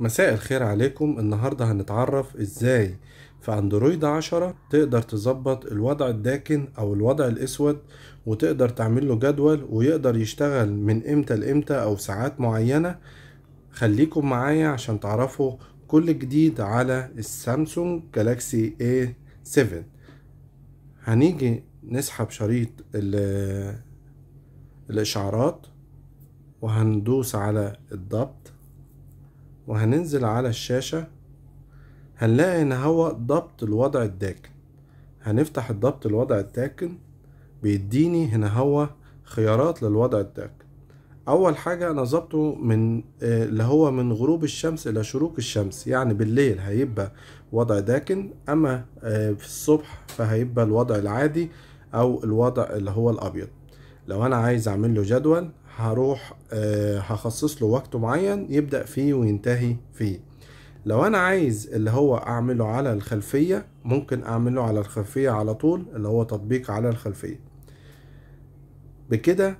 مساء الخير عليكم النهاردة هنتعرف ازاي في اندرويد عشرة تقدر تظبط الوضع الداكن او الوضع الاسود وتقدر تعمل له جدول ويقدر يشتغل من امتى لامتى او ساعات معينة خليكم معايا عشان تعرفوا كل جديد على السامسونج جالاكسي A7 هنيجي نسحب شريط الاشعارات وهندوس على الضبط وهننزل على الشاشة هنلاقي ان هو ضبط الوضع الداكن هنفتح الضبط الوضع الداكن بيديني هنا هو خيارات للوضع الداكن اول حاجة انا ضبطه من آه، اللي هو من غروب الشمس الى شروق الشمس يعني بالليل هيبقى وضع داكن اما آه، في الصبح فهيبقى الوضع العادي او الوضع اللي هو الابيض لو انا عايز اعمل له جدول هروح أه هخصص له وقت معين يبدأ فيه وينتهي فيه لو انا عايز اللي هو اعمله على الخلفية ممكن اعمله على الخلفية على طول اللي هو تطبيق على الخلفية بكده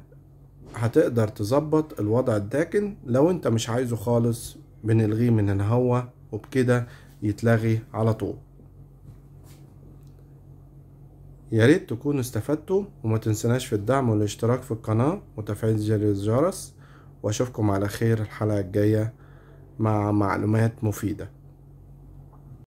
هتقدر تظبط الوضع الداكن لو انت مش عايزه خالص بنلغيه من هنا هو وبكده يتلغي على طول ياريت تكونوا استفدتوا وما تنسناش في الدعم والاشتراك في القناة وتفعيل زر الجرس واشوفكم على خير الحلقة الجاية مع معلومات مفيدة